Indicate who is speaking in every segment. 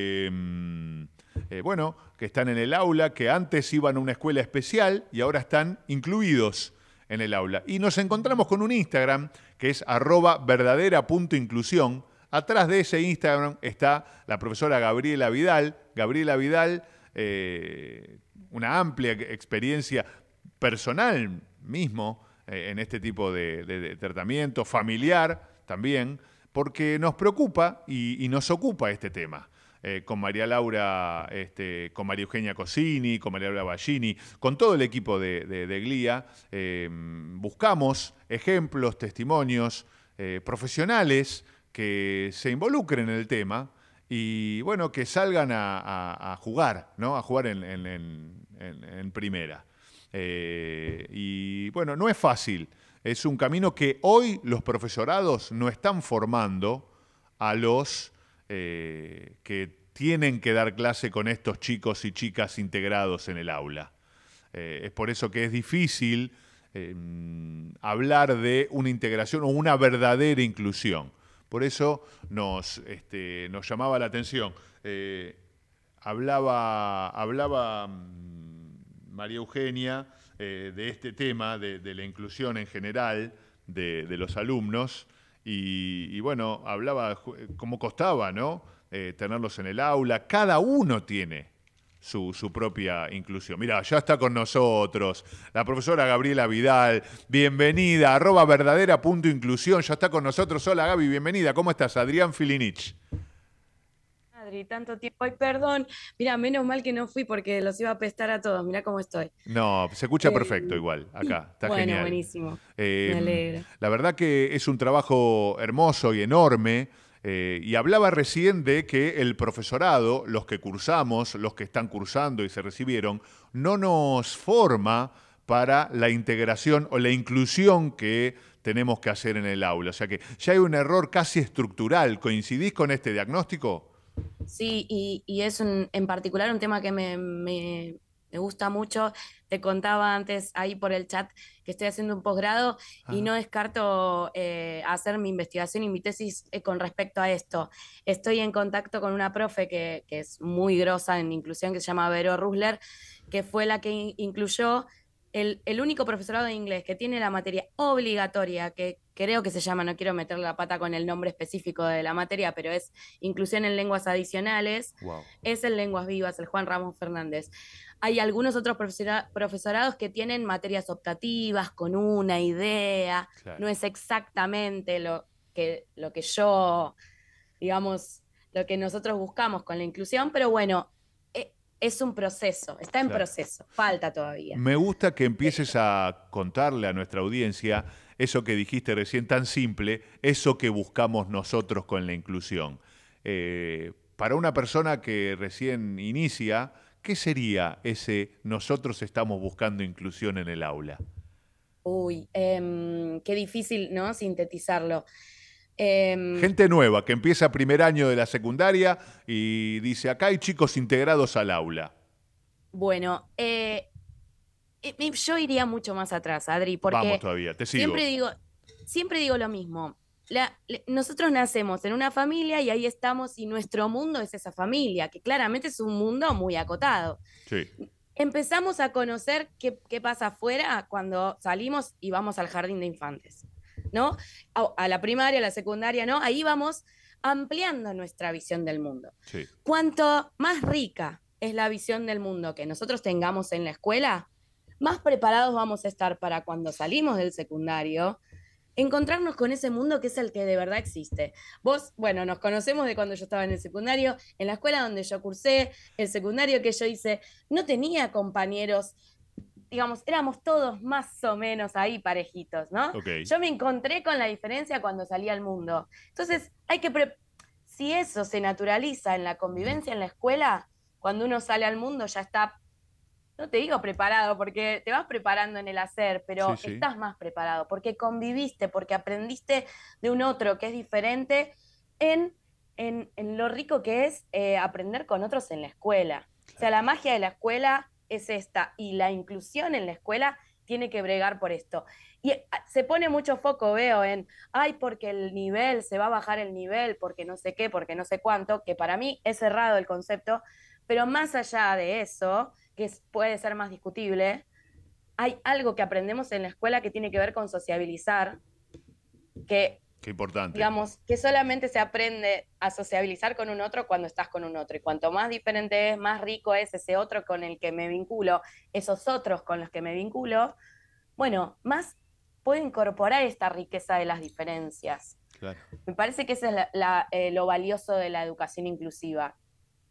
Speaker 1: Em, eh, bueno, que están en el aula, que antes iban a una escuela especial y ahora están incluidos en el aula. Y nos encontramos con un Instagram que es arroba verdadera.inclusión. Atrás de ese Instagram está la profesora Gabriela Vidal. Gabriela Vidal, eh, una amplia experiencia personal mismo eh, en este tipo de, tratamiento, familiar también, porque nos preocupa y nos ocupa este tema. Eh, con María Laura, este, con María Eugenia Cosini, con María Laura Ballini, con todo el equipo de, de, Glia, em, buscamos ejemplos, testimonios, eh, profesionales que se involucren en el tema y bueno, que salgan a, jugar, ¿no? A jugar en primera. Eh, y bueno, no es fácil. Es un camino que hoy los profesorados no están formando a los eh, que tienen que dar clase con estos chicos y chicas integrados en el aula. Eh, es por eso que es difícil eh, hablar de una integración o una verdadera inclusión. Por eso nos, este, llamaba la atención. hablaba, mm, María Eugenia de este tema, de, la inclusión en general de los alumnos. Y, bueno, hablaba eh, cómo costaba, ¿no? Eh, tenerlos en el aula. Cada uno tiene su, su, propia inclusión. Mira, ya está con nosotros la profesora Gabriela Vidal. Bienvenida, arroba verdadera punto inclusión. Ya está con nosotros. Hola Gaby, bienvenida. ¿Cómo estás? Adrián Filinich
Speaker 2: y tanto tiempo. Ay, perdón. Mira, menos mal que no fui porque los iba a pestar a todos. Mira cómo estoy.
Speaker 1: No, se escucha eh, perfecto igual acá. Está bueno, buenísimo. Eh, Me alegro. La verdad que es un trabajo hermoso y enorme. Eh, y hablaba recién de que el profesorado, los que cursamos, los que están cursando y se recibieron, no nos forma para la integración o la inclusión que tenemos que hacer en el aula. O sea que ya hay un error casi estructural. ¿Coincidís con este diagnóstico?
Speaker 2: Sí, y, es en particular un tema que me, me, gusta mucho. Te contaba antes ahí por el chat que estoy haciendo un posgrado y no descarto eh, hacer mi investigación y mi tesis eh, con respecto a esto. Estoy en contacto con una profe que, es muy grosa en inclusión, que se llama Vero Rusler, que fue la que incluyó el, único profesorado de inglés que tiene la materia obligatoria, que creo que se llama, no quiero meter la pata con el nombre específico de la materia, pero es inclusión en lenguas adicionales, es el Lenguas Vivas, el Juan Ramos Fernández. Hay algunos otros profesorados que tienen materias optativas, con una idea, no es exactamente lo que, lo que yo, digamos, lo que nosotros buscamos con la inclusión, pero bueno, es un proceso, está en proceso, falta todavía. Me
Speaker 1: gusta que empieces a contarle a nuestra audiencia eso que dijiste recién tan simple, eso que buscamos nosotros con la inclusión. Eh, para una persona que recién inicia, ¿qué sería ese nosotros estamos buscando inclusión en el aula?
Speaker 2: Uy, em, qué difícil, ¿no? Sintetizarlo. Em, Gente
Speaker 1: nueva que empieza primer año de la secundaria y dice, acá hay chicos integrados al aula.
Speaker 2: Bueno, eh, yo iría mucho más atrás, Adri, porque
Speaker 1: Siempre digo,
Speaker 2: siempre digo lo mismo. nosotros nacemos en una familia y ahí estamos y nuestro mundo es esa familia, que claramente es un mundo muy acotado. Empezamos a conocer qué pasa afuera cuando salimos y vamos al jardín de infantes. ¿no? A, la primaria, a la secundaria, ¿no? Ahí vamos ampliando nuestra visión del mundo. Cuanto más rica es la visión del mundo que nosotros tengamos en la escuela, más preparados vamos a estar para cuando salimos del secundario, encontrarnos con ese mundo que es el que de verdad existe. Vos, bueno, nos conocemos de cuando yo estaba en el secundario, en la escuela donde yo cursé, el secundario que yo hice, no tenía compañeros digamos, éramos todos más o menos ahí parejitos, ¿no? Yo me encontré con la diferencia cuando salí al mundo. Entonces, hay que... si eso se naturaliza en la convivencia en la escuela, cuando uno sale al mundo ya está, no te digo preparado, porque te vas preparando en el hacer, pero estás más preparado, porque conviviste, porque aprendiste de un otro que es diferente en, lo rico que es eh, aprender con otros en la escuela. O sea, la magia de la escuela es esta y la inclusión en la escuela tiene que bregar por esto. Y ah, se pone mucho foco, veo, en, ay, porque el nivel, se va a bajar el nivel, porque no sé qué, porque no sé cuánto, que para mí es cerrado el concepto, pero más allá de eso, que puede ser más discutible, hay algo que aprendemos en la escuela que tiene que ver con sociabilizar, que
Speaker 1: Qué importante. Digamos,
Speaker 2: que solamente se aprende a sociabilizar con un otro cuando estás con un otro. Y cuanto más diferente es, más rico es ese otro con el que me vinculo, esos otros con los que me vinculo, bueno, más puedo incorporar esta riqueza de las diferencias. Me parece que eso es eh, lo valioso de la educación inclusiva.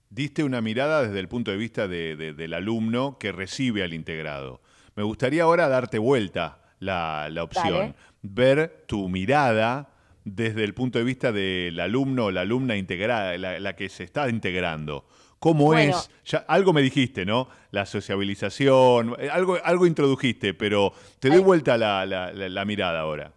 Speaker 1: Diste una mirada desde el punto de vista del alumno que recibe al integrado. Me gustaría ahora darte vuelta la, opción, ver tu mirada desde el punto de vista del alumno o la alumna integrada, la, que se está integrando.
Speaker 2: ¿Cómo es?
Speaker 1: algo me dijiste, ¿no? La sociabilización, eh, algo, algo introdujiste, pero te doy vuelta la, mirada ahora.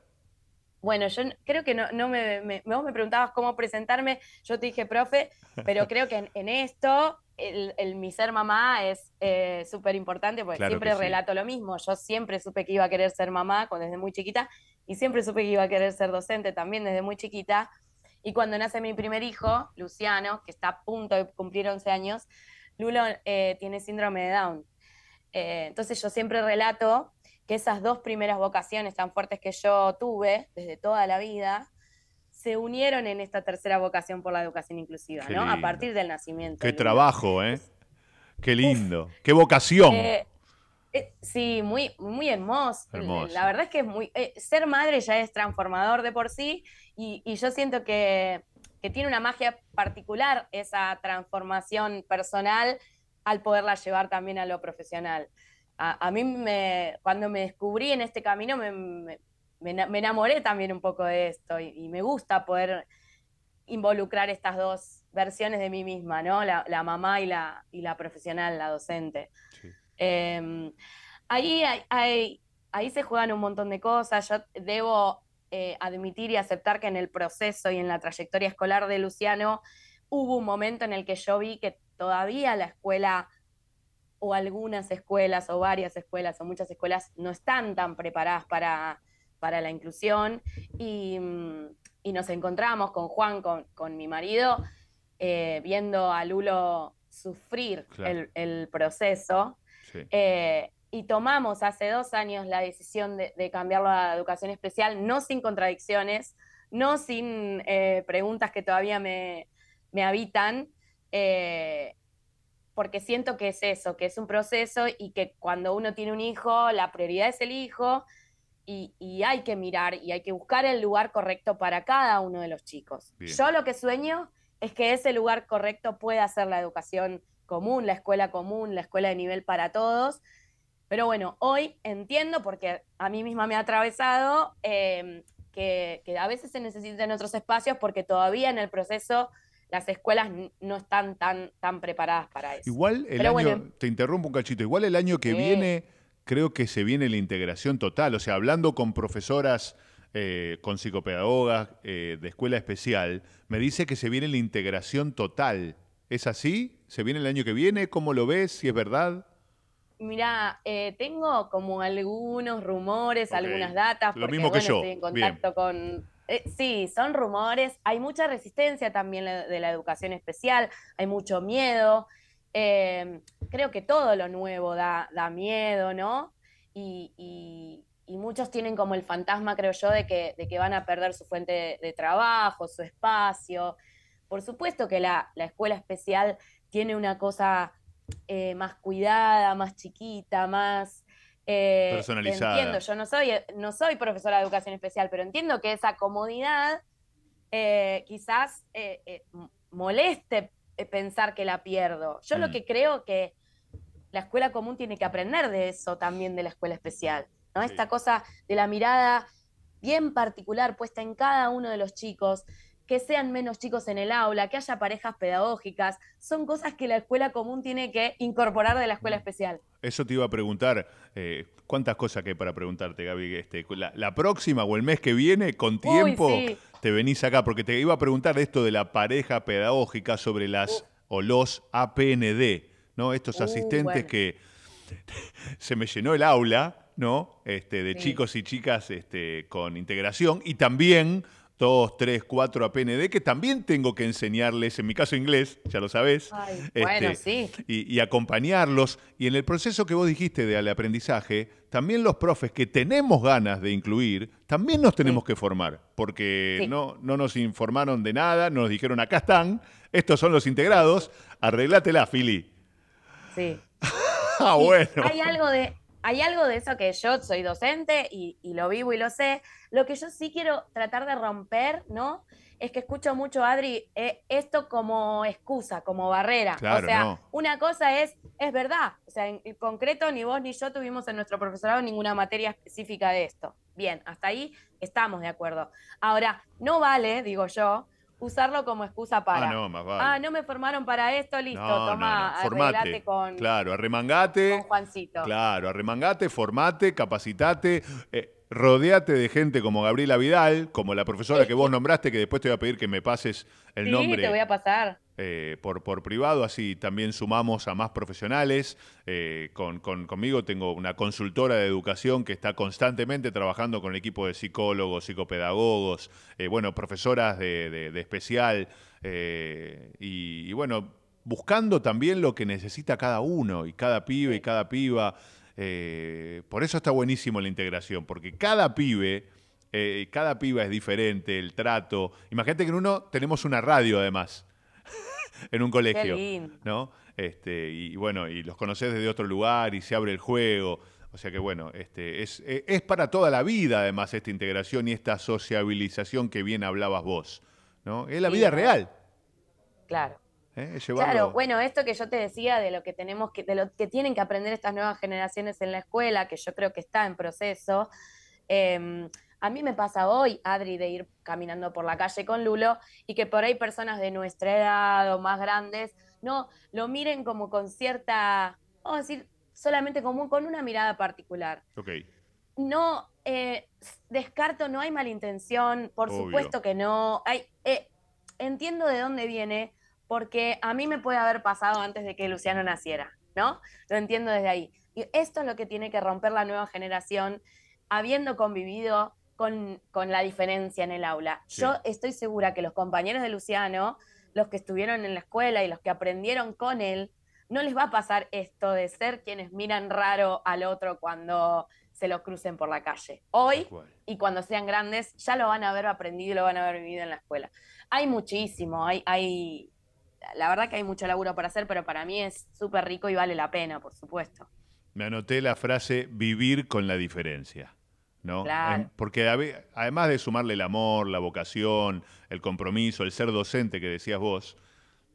Speaker 2: Bueno, yo creo que no, me, vos me preguntabas cómo presentarme, yo te dije, profe, pero creo que en esto el, mi ser mamá es eh, súper importante porque siempre relato lo mismo. Yo siempre supe que iba a querer ser mamá desde muy chiquita y siempre supe que iba a querer ser docente también desde muy chiquita. Y cuando nace mi primer hijo, Luciano, que está a punto de cumplir 11 años, Lulo eh, tiene síndrome de Down. Eh, entonces yo siempre relato que esas dos primeras vocaciones tan fuertes que yo tuve desde toda la vida, se unieron en esta tercera vocación por la educación inclusiva, ¿no? A partir del nacimiento. Qué trabajo,
Speaker 1: ¿eh? Qué lindo. Qué vocación. Eh,
Speaker 2: eh, sí, muy, muy hermoso. La verdad es que es muy. Eh, ser madre ya es transformador de por sí y, yo siento que, tiene una magia particular esa transformación personal al poderla llevar también a lo profesional. A, mí me, cuando me descubrí en este camino me, me, enamoré también un poco de esto y, me gusta poder involucrar estas dos versiones de mí misma, ¿no? La, mamá y la, y la profesional, la docente. Em, ahí, se juegan un montón de cosas. Yo debo eh, admitir y aceptar que en el proceso y en la trayectoria escolar de Luciano hubo un momento en el que yo vi que todavía la escuela o algunas escuelas o varias escuelas o muchas escuelas no están tan preparadas para para la inclusión mm, y, nos encontramos con Juan, con, mi marido, eh, viendo a Lulo sufrir el, proceso. Eh, y tomamos hace dos años la decisión de, cambiarlo a educación especial, no sin contradicciones, no sin eh, preguntas que todavía me, habitan, porque siento que es eso, que es un proceso y que cuando uno tiene un hijo, la prioridad es el hijo y, hay que mirar y hay que buscar el lugar correcto para cada uno de los chicos. Yo lo que sueño es que ese lugar correcto pueda ser la educación común, la escuela común, la escuela de nivel para todos. Pero bueno, hoy entiendo, porque a mí misma me ha atravesado, em, que, a veces se necesitan otros espacios porque todavía en el proceso las escuelas no están tan, tan preparadas para
Speaker 1: eso. Igual el año, te interrumpo un cachito, igual el año que viene creo que se viene la integración total. O sea, hablando con profesoras, eh, con psicopedagogas eh, de escuela especial, me dice que se viene la integración total. ¿Es así? ¿Se viene el año que viene? ¿Cómo lo ves? ¿Si es verdad?
Speaker 2: Mira, eh, tengo como algunos rumores, algunas datas. Lo mismo que yo. Estoy en contacto con. sí, son rumores. Hay mucha resistencia también de la educación especial. Hay mucho miedo. Em, creo que todo lo nuevo da, miedo, ¿no? Y, muchos tienen como el fantasma, creo yo, de que, de que van a perder su fuente de, trabajo, su espacio. Por supuesto que la, escuela especial tiene una cosa eh, más cuidada, más chiquita, más... Eh, Personalizada. Entiendo, yo no soy, eh, no soy profesora de educación especial, pero entiendo que esa comodidad quizás moleste eh, pensar que la pierdo. Yo lo mm. que creo que la escuela común tiene que aprender de eso también de la escuela especial, ¿no? Esta cosa de la mirada bien particular puesta en cada uno de los chicos, que sean menos chicos en el aula, que haya parejas pedagógicas, son cosas que la escuela común tiene que incorporar de la escuela mm. especial.
Speaker 1: Eso te iba a preguntar, eh, ¿cuántas cosas que hay para preguntarte, Gaby? Este, la, próxima o el mes que viene, con tiempo, te venís acá, porque te iba a preguntar esto de la pareja pedagógica sobre las o los APND, ¿no? Estos uh, asistentes que se me llenó el aula, ¿no? Este, de chicos y chicas este, con integración y también dos, tres, cuatro a PND, que también tengo que enseñarles, en mi caso inglés, ya lo sabés, este, bueno, sí. y, acompañarlos. Y en el proceso que vos dijiste de aprendizaje, también los profes que tenemos ganas de incluir, también nos tenemos que formar, porque no, no nos informaron de nada, nos dijeron, acá están, estos son los integrados, arreglátela, Fili. Sí. ah, bueno. Hay
Speaker 2: algo de hay algo de eso que yo soy docente y, lo vivo y lo sé. Lo que yo sí quiero tratar de romper, ¿no? Es que escucho mucho, Adri, eh, esto como excusa, como barrera. o sea, una cosa es, es verdad. O sea, en concreto, ni vos ni yo tuvimos en nuestro profesorado ninguna materia específica de esto. Bien, hasta ahí estamos de acuerdo. Ahora, no vale, digo yo, usarlo como excusa ah, para. Ah, no, más vale. Ah, no me formaron para esto, listo, tomá, Formate. con. Claro,
Speaker 1: arremangate. Con Juancito. Claro, arremangate, formate, capacitate. Eh, Rodeate de gente como Gabriela Vidal, como la profesora que vos nombraste, que después te voy a pedir que me pases el sí, nombre. te voy a pasar. Eh, por, por privado, así también sumamos a más profesionales. Eh, conmigo tengo una consultora de educación que está constantemente trabajando con el equipo de psicólogos, psicopedagogos, eh, bueno, profesoras de, especial y, y bueno, buscando también lo que necesita cada uno y cada pibe y cada piba. Eh, por eso está buenísimo la integración, porque cada pibe, eh, cada piba es diferente, el trato. Imagínate que en uno tenemos una radio además, en un colegio, ¿no? Este, y bueno, y los conoces desde otro lugar y se abre el juego. O sea que bueno, este, eh, es, para toda la vida además esta integración y esta sociabilización que bien hablabas vos, ¿no? Es la vida real. Claro. ¿eh? Claro,
Speaker 2: bueno, esto que yo te decía de lo que tenemos que, lo que tienen que aprender estas nuevas generaciones en la escuela, que yo creo que está en proceso. Em, a mí me pasa hoy, Adri, de ir caminando por la calle con Lulo y que por ahí personas de nuestra edad o más grandes no lo miren como con cierta, vamos a decir, solamente como con una mirada particular. Ok. No eh, descarto, no hay malintención, por supuesto que no. Hay, eh, entiendo de dónde viene, porque a mí me puede haber pasado antes de que Luciano naciera, ¿no? Lo entiendo desde ahí. Y esto es lo que tiene que romper la nueva generación, habiendo convivido con, la diferencia en el aula. Yo estoy segura que los compañeros de Luciano, los que estuvieron en la escuela y los que aprendieron con él, no les va a pasar esto de ser quienes miran raro al otro cuando se los crucen por la calle. Hoy y cuando sean grandes ya lo van a haber aprendido y lo van a haber vivido en la escuela. Hay muchísimo, hay, hay, la verdad que hay mucho laburo para hacer, pero para mí es súper rico y vale la pena, por supuesto.
Speaker 1: Me anoté la frase vivir con la diferencia. ¿no? Claro. Em, porque además de sumarle el amor, la vocación, el compromiso, el ser docente que decías vos,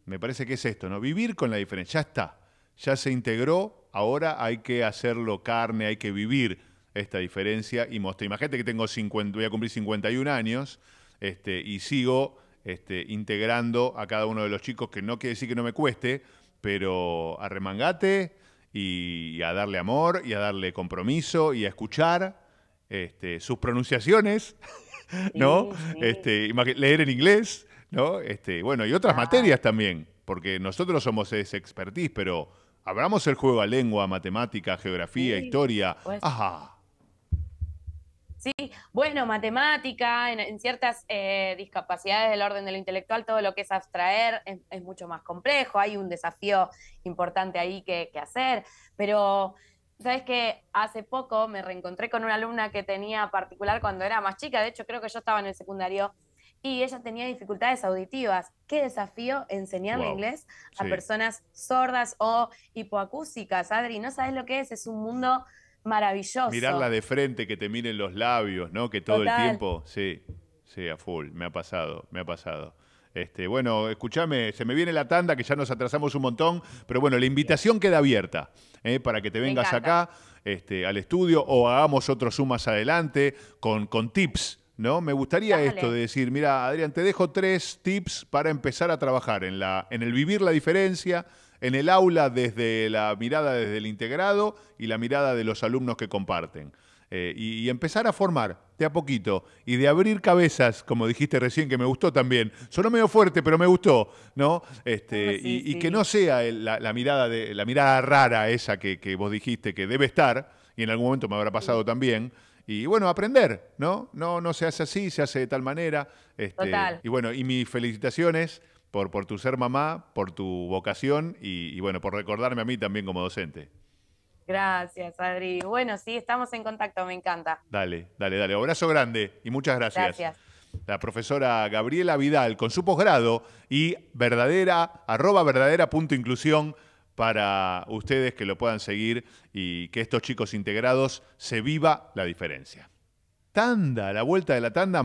Speaker 1: me parece que es esto, ¿no? Vivir con la diferencia. Ya está, ya se integró, ahora hay que hacerlo carne, hay que vivir esta diferencia y mostrar. Imagínate que tengo 50, voy a cumplir 51 años este, y sigo este, integrando a cada uno de los chicos, que no quiere decir que no me cueste, pero a remangate y a darle amor y a darle compromiso y a escuchar este, sus pronunciaciones, ¿no? Este, leer en inglés, ¿no? Este, bueno, y otras ah. materias también, porque nosotros somos ese expertise, pero abramos el juego a lengua, matemática, geografía, historia. Pues
Speaker 2: ¿sí? Bueno, matemática, en, ciertas eh, discapacidades del orden del intelectual, todo lo que es abstraer es, mucho más complejo, hay un desafío importante ahí que, hacer, pero... Sabes que hace poco me reencontré con una alumna que tenía particular cuando era más chica, de hecho creo que yo estaba en el secundario, y ella tenía dificultades auditivas. Qué desafío enseñarle inglés a personas sordas o hipoacúsicas, Adri. No sabes lo que es, es un mundo maravilloso. Mirarla de
Speaker 1: frente, que te miren los labios, ¿no? Que todo el tiempo, sí, sí, a full, me ha pasado, me ha pasado. Este, bueno, escúchame, se me viene la tanda que ya nos atrasamos un montón, pero bueno, la invitación queda abierta ¿eh? para que te vengas acá este, al estudio o hagamos otro Zoom más adelante con, con tips, ¿no? Me gustaría esto de decir, mira, Adrián, te dejo tres tips para empezar a trabajar en, la, en el vivir la diferencia, en el aula desde la mirada desde el integrado y la mirada de los alumnos que comparten. Eh, y, empezar a formar de a poquito y de abrir cabezas, como dijiste recién, que me gustó también. Sonó medio fuerte, pero me gustó, ¿no? Este, y, que no sea la, mirada de, la mirada rara esa que, vos dijiste que debe estar, y en algún momento me habrá pasado también. Y bueno, aprender, ¿no? No, no se hace así, se hace de tal manera. Este, Total. Y bueno, y mis felicitaciones por, tu ser mamá, por tu vocación y, y, bueno, por recordarme a mí también como docente.
Speaker 2: Gracias, Adri. Bueno, sí, estamos en contacto, me encanta.
Speaker 1: Dale, dale, dale. Abrazo grande y muchas gracias. Gracias. La profesora Gabriela Vidal con su posgrado y verdadera, arroba verdadera punto inclusión para ustedes que lo puedan seguir y que estos chicos integrados se viva la diferencia. Tanda, la vuelta de la tanda.